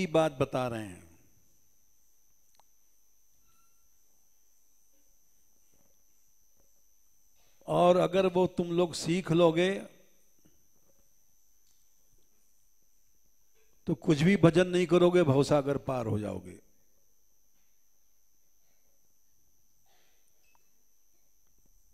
सच्ची बात बता रहे हैं और अगर वो तुम लोग सीख लोगे तो कुछ भी भजन नहीं करोगे भवसागर पार हो जाओगे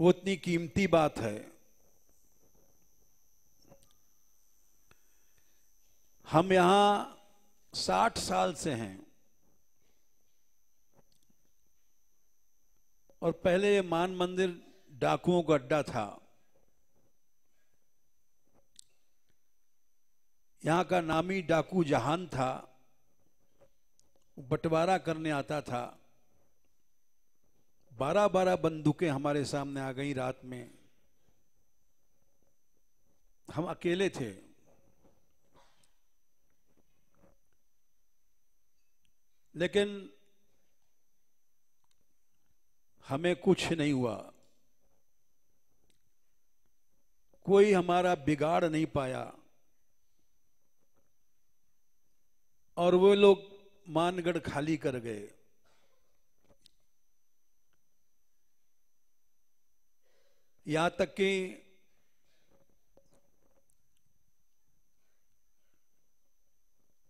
वो इतनी कीमती बात है हम यहां साठ साल से हैं और पहले ये मान मंदिर डाकुओं का अड्डा था यहां का नामी डाकू जहान था बंटवारा करने आता था बारह बारह बंदूकें हमारे सामने आ गई रात में हम अकेले थे लेकिन हमें कुछ नहीं हुआ कोई हमारा बिगाड़ नहीं पाया और वो लोग मानगढ़ खाली कर गए यहां तक कि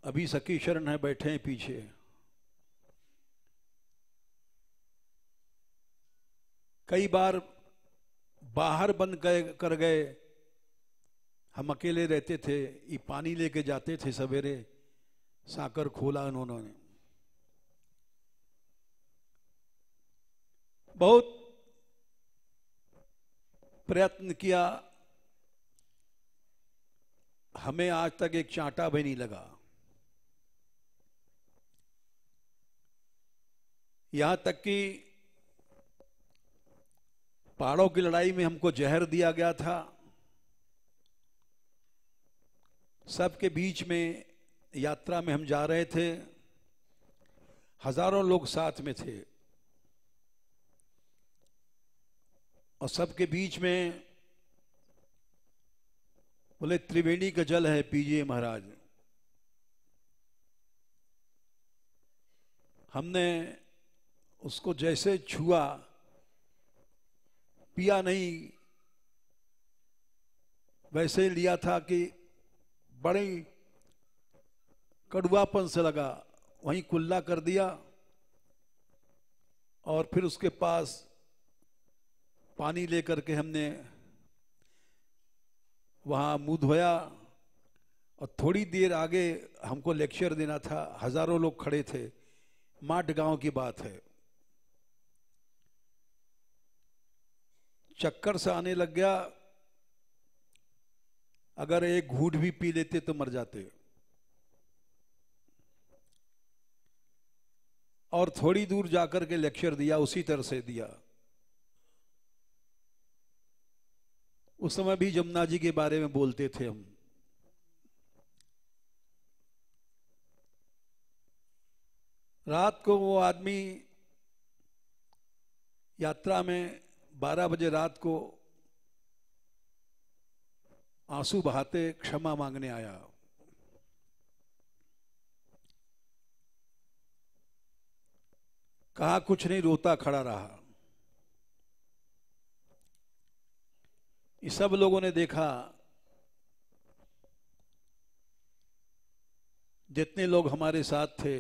अभी सखी शरण है बैठे हैं पीछे कई बार बाहर बंद गए कर गए हम अकेले रहते थे ये पानी लेके जाते थे सवेरे साकर खोला उन्होंने बहुत प्रयत्न किया हमें आज तक एक चांटा भी नहीं लगा यहां तक कि पहाड़ों की लड़ाई में हमको जहर दिया गया था सबके बीच में यात्रा में हम जा रहे थे हजारों लोग साथ में थे और सबके बीच में बोले त्रिवेणी का जल है पीजिए महाराज हमने उसको जैसे छुआ पिया नहीं वैसे लिया था कि बड़े कड़ुआपन से लगा वहीं कुल्ला कर दिया और फिर उसके पास पानी लेकर के हमने वहां मुंह धोया और थोड़ी देर आगे हमको लेक्चर देना था हजारों लोग खड़े थे माट गांव की बात है चक्कर से आने लग गया अगर एक घूट भी पी लेते तो मर जाते और थोड़ी दूर जाकर के लेक्चर दिया उसी तरह से दिया उस समय भी जमुना जी के बारे में बोलते थे हम रात को वो आदमी यात्रा में 12 बजे रात को आंसू बहाते क्षमा मांगने आया कहा कुछ नहीं रोता खड़ा रहा ये सब लोगों ने देखा जितने लोग हमारे साथ थे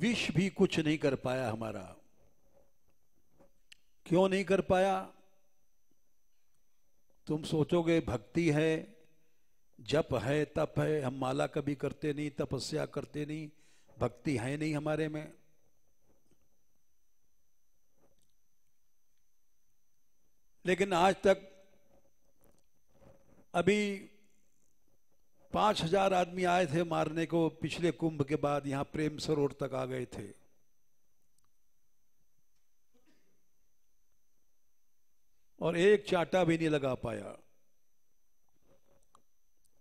विष भी कुछ नहीं कर पाया हमारा क्यों नहीं कर पाया तुम सोचोगे भक्ति है जप है तप है हम माला कभी करते नहीं तपस्या करते नहीं भक्ति है नहीं हमारे में लेकिन आज तक अभी पांच हजार आदमी आए थे मारने को पिछले कुंभ के बाद यहां प्रेम सरोवर तक आ गए थे और एक चाटा भी नहीं लगा पाया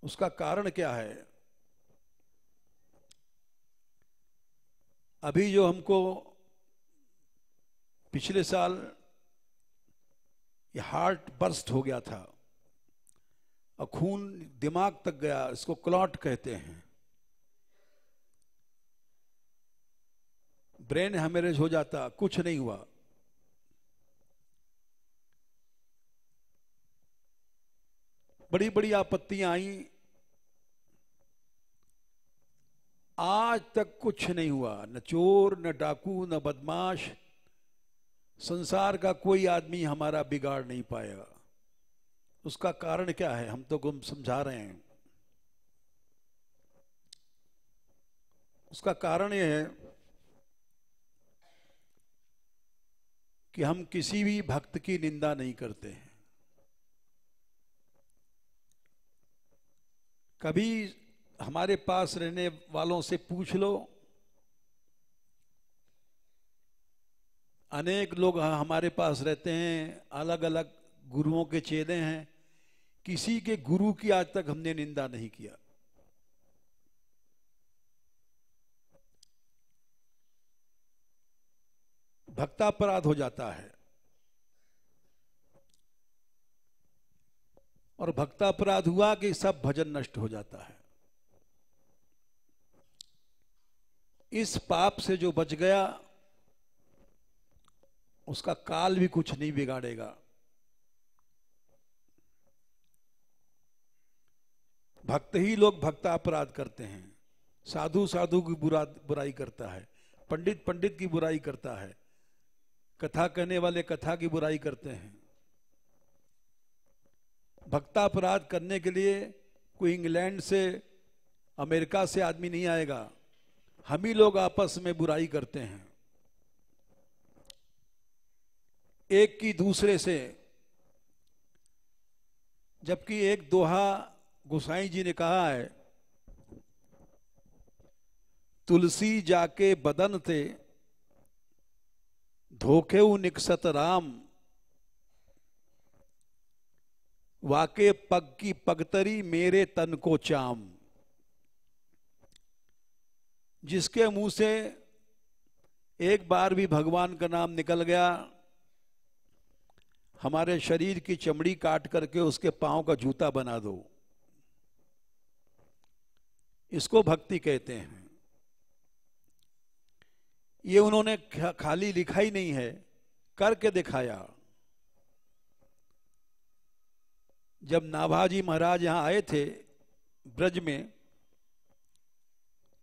उसका कारण क्या है अभी जो हमको पिछले साल ये हार्ट बर्स्ट हो गया था और खून दिमाग तक गया इसको क्लॉट कहते हैं ब्रेन हेमरेज हो जाता कुछ नहीं हुआ बड़ी बड़ी आपत्तियां आई आज तक कुछ नहीं हुआ न चोर न डाकू न बदमाश संसार का कोई आदमी हमारा बिगाड़ नहीं पाया उसका कारण क्या है हम तो गुम समझा रहे हैं उसका कारण यह है कि हम किसी भी भक्त की निंदा नहीं करते हैं कभी हमारे पास रहने वालों से पूछ लो अनेक लोग हमारे पास रहते हैं अलग अलग गुरुओं के चेले हैं किसी के गुरु की आज तक हमने निंदा नहीं किया भक्तापराध हो जाता है और भक्तापराध हुआ कि सब भजन नष्ट हो जाता है इस पाप से जो बच गया उसका काल भी कुछ नहीं बिगाड़ेगा भक्त ही लोग भक्ता अपराध करते हैं साधु साधु की बुरा बुराई करता है पंडित पंडित की बुराई करता है कथा कहने वाले कथा की बुराई करते हैं भक्तापराध करने के लिए कोई इंग्लैंड से अमेरिका से आदमी नहीं आएगा हम ही लोग आपस में बुराई करते हैं एक की दूसरे से जबकि एक दोहा गोसाई जी ने कहा है तुलसी जाके बदन थे धोखे निकसत राम वाके पग की पगतरी मेरे तन को चाम जिसके मुंह से एक बार भी भगवान का नाम निकल गया हमारे शरीर की चमड़ी काट करके उसके पांव का जूता बना दो इसको भक्ति कहते हैं ये उन्होंने खाली लिखा ही नहीं है करके दिखाया जब नाभाजी महाराज यहां आए थे ब्रज में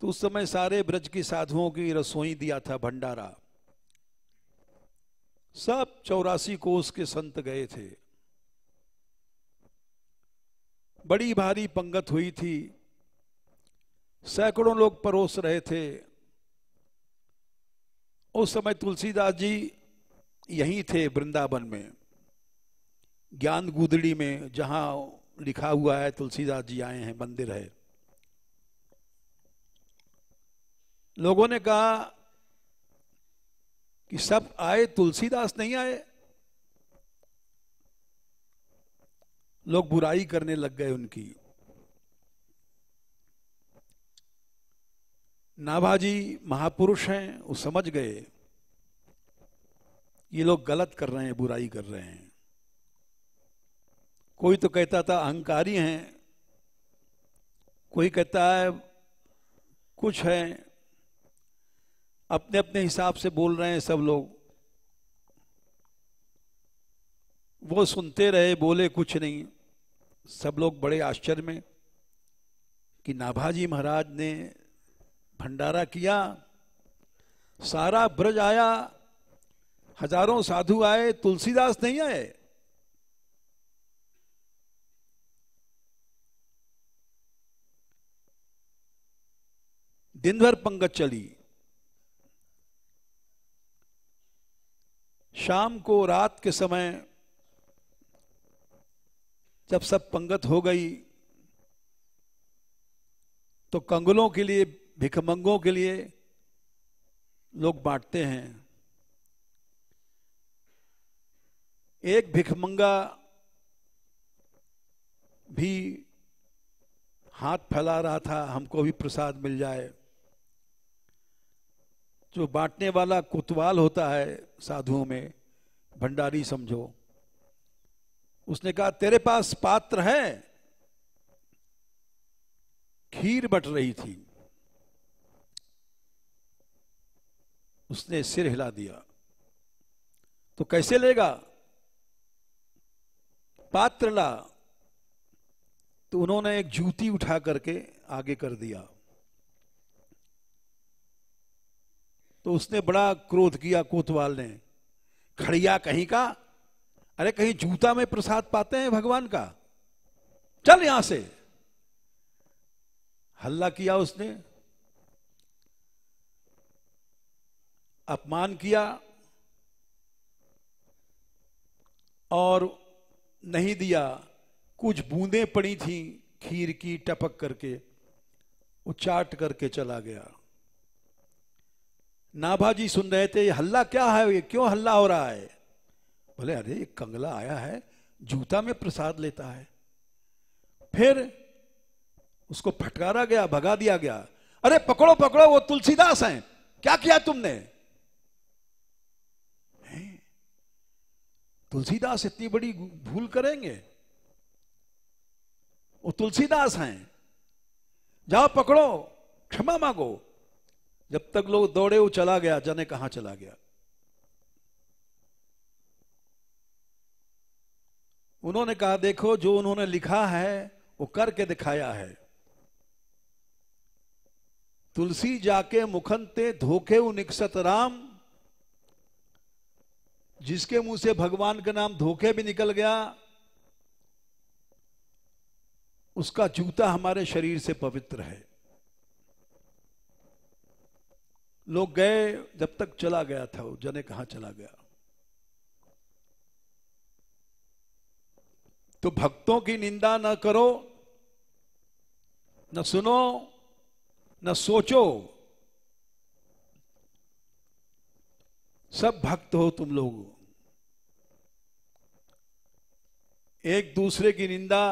तो उस समय सारे ब्रज की साधुओं की रसोई दिया था भंडारा सब चौरासी कोष के संत गए थे बड़ी भारी पंगत हुई थी सैकड़ों लोग परोस रहे थे उस समय तुलसीदास जी यहीं थे वृंदावन में ज्ञान गुदड़ी में जहां लिखा हुआ है तुलसीदास जी आए हैं मंदिर है लोगों ने कहा कि सब आए तुलसीदास नहीं आए लोग बुराई करने लग गए उनकी नाभाजी महापुरुष हैं वो समझ गए ये लोग गलत कर रहे हैं बुराई कर रहे हैं कोई तो कहता था अहंकारी हैं कोई कहता है कुछ है अपने अपने हिसाब से बोल रहे हैं सब लोग वो सुनते रहे बोले कुछ नहीं सब लोग बड़े आश्चर्य में कि नाभाजी महाराज ने भंडारा किया सारा ब्रज आया हजारों साधु आए तुलसीदास नहीं आए दिन भर पंगत चली शाम को रात के समय जब सब पंगत हो गई तो कंगलों के लिए भिखमंगों के लिए लोग बांटते हैं एक भिखमंगा भी हाथ फैला रहा था हमको भी प्रसाद मिल जाए जो बांटने वाला कुतवाल होता है साधुओं में भंडारी समझो उसने कहा तेरे पास पात्र है खीर बट रही थी उसने सिर हिला दिया तो कैसे लेगा पात्र ला तो उन्होंने एक जूती उठा करके आगे कर दिया तो उसने बड़ा क्रोध किया कोतवाल ने खड़िया कहीं का अरे कहीं जूता में प्रसाद पाते हैं भगवान का चल यहां से हल्ला किया उसने अपमान किया और नहीं दिया कुछ बूंदे पड़ी थी खीर की टपक करके वो चाट करके चला गया नाभाजी सुन रहे थे ये हल्ला क्या है ये क्यों हल्ला हो रहा है बोले अरे एक कंगला आया है जूता में प्रसाद लेता है फिर उसको फटकारा गया भगा दिया गया अरे पकड़ो पकड़ो वो तुलसीदास हैं क्या किया तुमने तुलसीदास इतनी बड़ी भूल करेंगे वो तुलसीदास हैं जाओ पकड़ो क्षमा मांगो जब तक लोग दौड़े वो चला गया जने कहां चला गया उन्होंने कहा देखो जो उन्होंने लिखा है वो करके दिखाया है तुलसी जाके मुखनते धोखे उ निकसत राम जिसके मुंह से भगवान का नाम धोखे भी निकल गया उसका जूता हमारे शरीर से पवित्र है लोग गए जब तक चला गया था वो जने कहा चला गया तो भक्तों की निंदा ना करो न सुनो न सोचो सब भक्त हो तुम लोग एक दूसरे की निंदा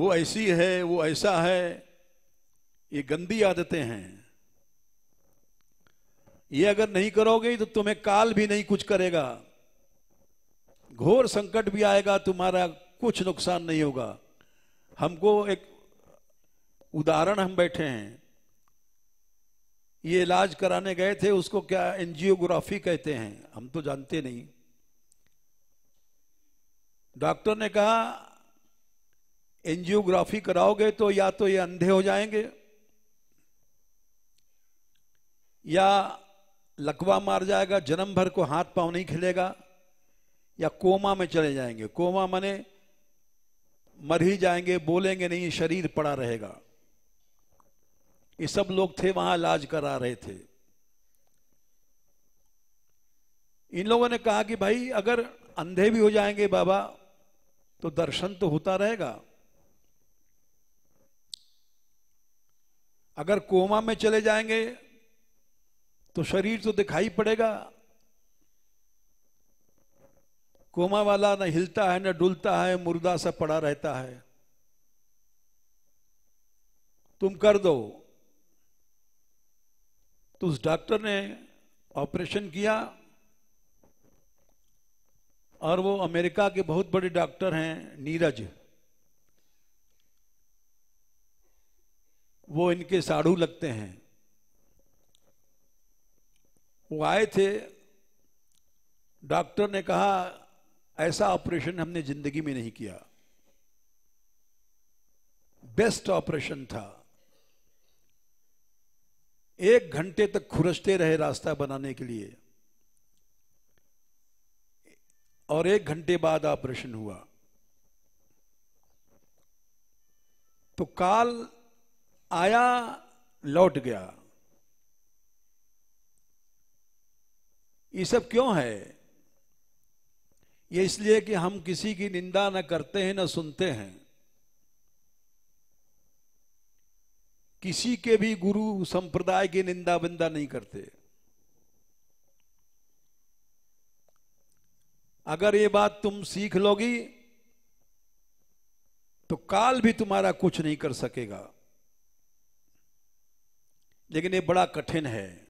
वो ऐसी है वो ऐसा है ये गंदी आदतें हैं ये अगर नहीं करोगे तो तुम्हें काल भी नहीं कुछ करेगा घोर संकट भी आएगा तुम्हारा कुछ नुकसान नहीं होगा हमको एक उदाहरण हम बैठे हैं ये इलाज कराने गए थे उसको क्या एंजियोग्राफी कहते हैं हम तो जानते नहीं डॉक्टर ने कहा एंजियोग्राफी कराओगे तो या तो ये अंधे हो जाएंगे या लकवा मार जाएगा जन्म भर को हाथ पांव नहीं खिलेगा या कोमा में चले जाएंगे कोमा माने मर ही जाएंगे बोलेंगे नहीं शरीर पड़ा रहेगा ये सब लोग थे वहां इलाज करा रहे थे इन लोगों ने कहा कि भाई अगर अंधे भी हो जाएंगे बाबा तो दर्शन तो होता रहेगा अगर कोमा में चले जाएंगे तो शरीर तो दिखाई पड़ेगा कोमा वाला न हिलता है न डुलता है मुर्दा सा पड़ा रहता है तुम कर दो तो उस डॉक्टर ने ऑपरेशन किया और वो अमेरिका के बहुत बड़े डॉक्टर हैं नीरज वो इनके साढ़ू लगते हैं वो आए थे डॉक्टर ने कहा ऐसा ऑपरेशन हमने जिंदगी में नहीं किया बेस्ट ऑपरेशन था एक घंटे तक खुरसते रहे रास्ता बनाने के लिए और एक घंटे बाद ऑपरेशन हुआ तो काल आया लौट गया ये सब क्यों है ये इसलिए कि हम किसी की निंदा न करते हैं न सुनते हैं किसी के भी गुरु संप्रदाय की निंदा बिंदा नहीं करते अगर ये बात तुम सीख लोगी तो काल भी तुम्हारा कुछ नहीं कर सकेगा लेकिन ये बड़ा कठिन है